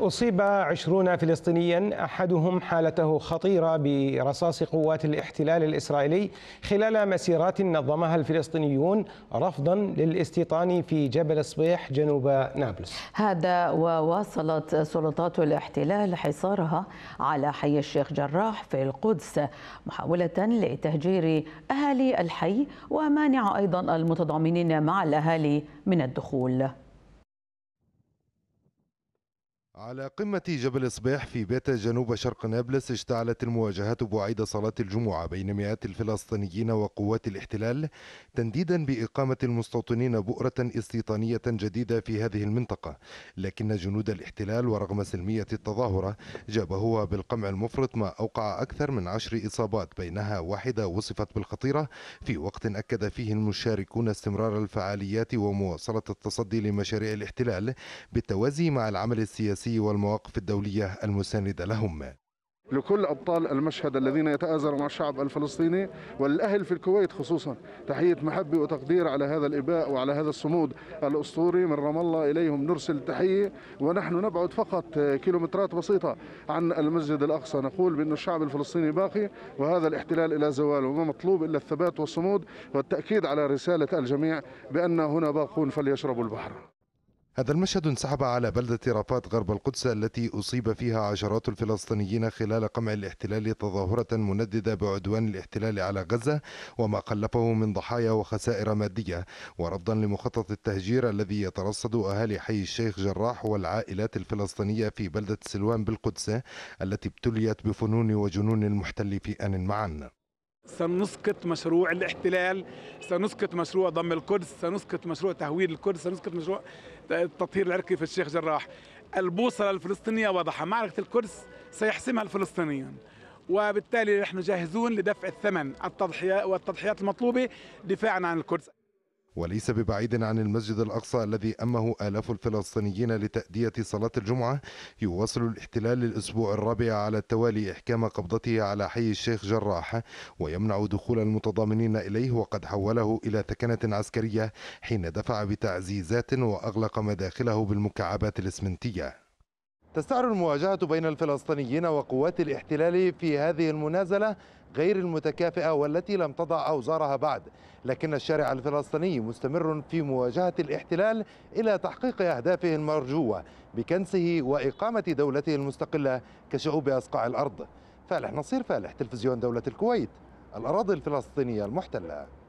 أصيب عشرون فلسطينيا أحدهم حالته خطيرة برصاص قوات الاحتلال الإسرائيلي خلال مسيرات نظمها الفلسطينيون رفضا للاستيطان في جبل صبيح جنوب نابلس هذا وواصلت سلطات الاحتلال حصارها على حي الشيخ جراح في القدس محاولة لتهجير أهالي الحي ومانع أيضا المتضامنين مع الأهالي من الدخول على قمة جبل صبيح في بيتا جنوب شرق نابلس اشتعلت المواجهات بعيد صلاة الجمعة بين مئات الفلسطينيين وقوات الاحتلال تنديدا بإقامة المستوطنين بؤرة استيطانية جديدة في هذه المنطقة لكن جنود الاحتلال ورغم سلمية التظاهرة جابهوها بالقمع المفرط ما أوقع أكثر من عشر إصابات بينها واحدة وصفت بالخطيرة في وقت أكد فيه المشاركون استمرار الفعاليات ومواصلة التصدي لمشاريع الاحتلال بالتوازي مع العمل السياسي السياسي والمواقف الدولية المساندة لهم لكل أبطال المشهد الذين يتآزروا مع الشعب الفلسطيني والأهل في الكويت خصوصا تحية محبة وتقدير على هذا الإباء وعلى هذا الصمود الأسطوري من رام الله إليهم نرسل تحية ونحن نبعد فقط كيلومترات بسيطة عن المسجد الأقصى نقول بأن الشعب الفلسطيني باقي وهذا الاحتلال إلى زوال وما مطلوب إلا الثبات والصمود والتأكيد على رسالة الجميع بأن هنا باقون فليشربوا البحر هذا المشهد انسحب على بلدة رفات غرب القدس التي أصيب فيها عشرات الفلسطينيين خلال قمع الاحتلال تظاهرة منددة بعدوان الاحتلال على غزة وما خلفه من ضحايا وخسائر مادية ورفضا لمخطط التهجير الذي يترصد أهالي حي الشيخ جراح والعائلات الفلسطينية في بلدة سلوان بالقدس التي ابتليت بفنون وجنون المحتل في آن معا سنسقط مشروع الاحتلال سنسقط مشروع ضم القدس سنسقط مشروع تهويد القدس سنسقط مشروع التطهير العرقي في الشيخ جراح البوصلة الفلسطينية واضحة معركة القدس سيحسمها الفلسطينيون وبالتالي نحن جاهزون لدفع الثمن التضحيات والتضحيات المطلوبة دفاعا عن القدس وليس ببعيد عن المسجد الأقصى الذي أمه آلاف الفلسطينيين لتأدية صلاة الجمعة يواصل الاحتلال الأسبوع الرابع على التوالي إحكام قبضته على حي الشيخ جراح ويمنع دخول المتضامنين إليه وقد حوله إلى ثكنة عسكرية حين دفع بتعزيزات وأغلق مداخله بالمكعبات الإسمنتية تستعر المواجهة بين الفلسطينيين وقوات الاحتلال في هذه المنازلة غير المتكافئة والتي لم تضع أوزارها بعد لكن الشارع الفلسطيني مستمر في مواجهة الاحتلال إلى تحقيق أهدافه المرجوة بكنسه وإقامة دولته المستقلة كشعوب أصقاع الأرض فالح نصير فالح تلفزيون دولة الكويت الأراضي الفلسطينية المحتلة